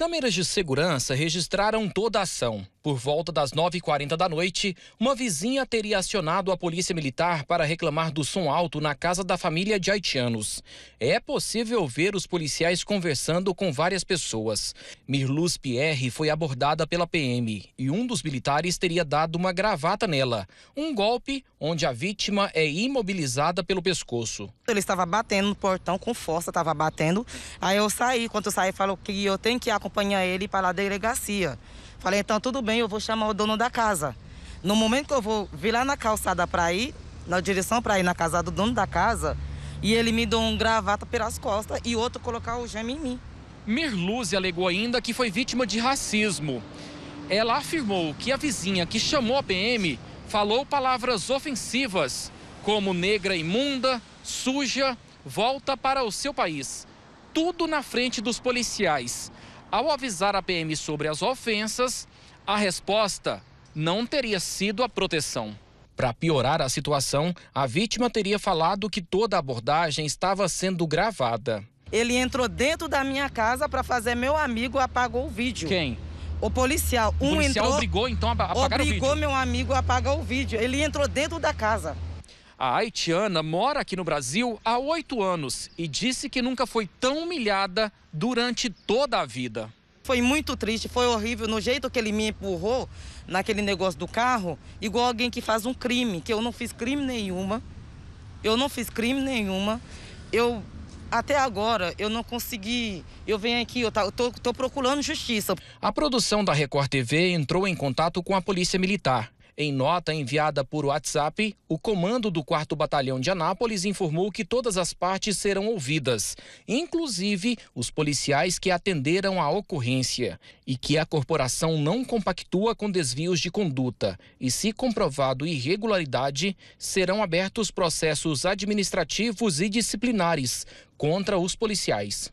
Câmeras de segurança registraram toda a ação. Por volta das 9h40 da noite, uma vizinha teria acionado a polícia militar para reclamar do som alto na casa da família de haitianos. É possível ver os policiais conversando com várias pessoas. Mirluz Pierre foi abordada pela PM e um dos militares teria dado uma gravata nela. Um golpe onde a vítima é imobilizada pelo pescoço. Ele estava batendo no portão com força, estava batendo. Aí eu saí. Quando eu saí, falou que eu tenho que acompanhar acompanhar ele para a delegacia. Falei, então tudo bem, eu vou chamar o dono da casa. No momento que eu vou vir lá na calçada para ir, na direção para ir na casa do dono da casa, e ele me deu um gravata pelas costas e outro colocar o gema em mim. Merluz alegou ainda que foi vítima de racismo. Ela afirmou que a vizinha que chamou a PM falou palavras ofensivas, como negra imunda, suja, volta para o seu país. Tudo na frente dos policiais. Ao avisar a PM sobre as ofensas, a resposta não teria sido a proteção. Para piorar a situação, a vítima teria falado que toda a abordagem estava sendo gravada. Ele entrou dentro da minha casa para fazer meu amigo apagou o vídeo. Quem? O policial. Um o policial entrou, obrigou então a apagar o vídeo. Obrigou meu amigo a apagar o vídeo. Ele entrou dentro da casa. A haitiana mora aqui no Brasil há oito anos e disse que nunca foi tão humilhada durante toda a vida. Foi muito triste, foi horrível. No jeito que ele me empurrou naquele negócio do carro, igual alguém que faz um crime, que eu não fiz crime nenhuma. Eu não fiz crime nenhuma. Eu até agora eu não consegui. Eu venho aqui, eu tá, estou procurando justiça. A produção da Record TV entrou em contato com a Polícia Militar em nota enviada por WhatsApp, o comando do 4 Batalhão de Anápolis informou que todas as partes serão ouvidas, inclusive os policiais que atenderam a ocorrência, e que a corporação não compactua com desvios de conduta. E se comprovado irregularidade, serão abertos processos administrativos e disciplinares contra os policiais.